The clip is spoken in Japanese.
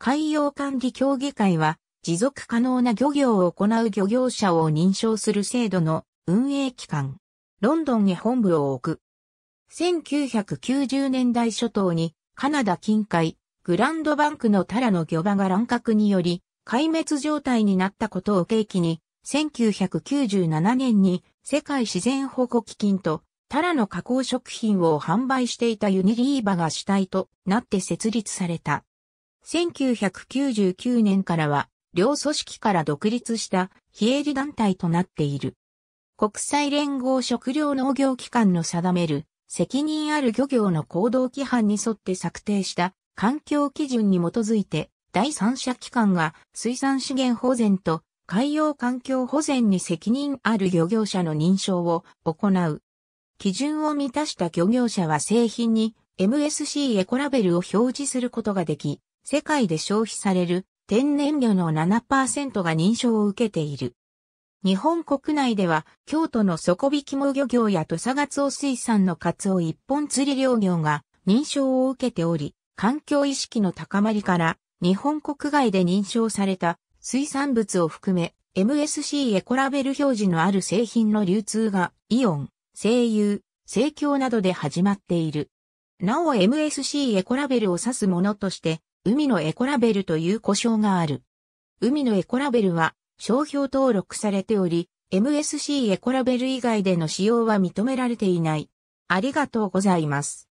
海洋管理協議会は、持続可能な漁業を行う漁業者を認証する制度の運営機関。ロンドンに本部を置く。1990年代初頭にカナダ近海グランドバンクのタラの漁場が乱獲により壊滅状態になったことを契機に1997年に世界自然保護基金とタラの加工食品を販売していたユニリーバが主体となって設立された。1999年からは、両組織から独立した非営利団体となっている。国際連合食料農業機関の定める責任ある漁業の行動規範に沿って策定した環境基準に基づいて第三者機関が水産資源保全と海洋環境保全に責任ある漁業者の認証を行う。基準を満たした漁業者は製品に MSC エコラベルを表示することができ、世界で消費される天然魚の7%が認証を受けている。日本国内では京都の底引きも漁業や土佐ガツオ水産のカツオ一本釣り漁業が認証を受けており、環境意識の高まりから日本国外で認証された水産物を含め MSC エコラベル表示のある製品の流通がイオン、声優、生協などで始まっている。なお MSC エコラベルを指すものとして海のエコラベルという呼称がある。海のエコラベルは商標登録されており、MSC エコラベル以外での使用は認められていない。ありがとうございます。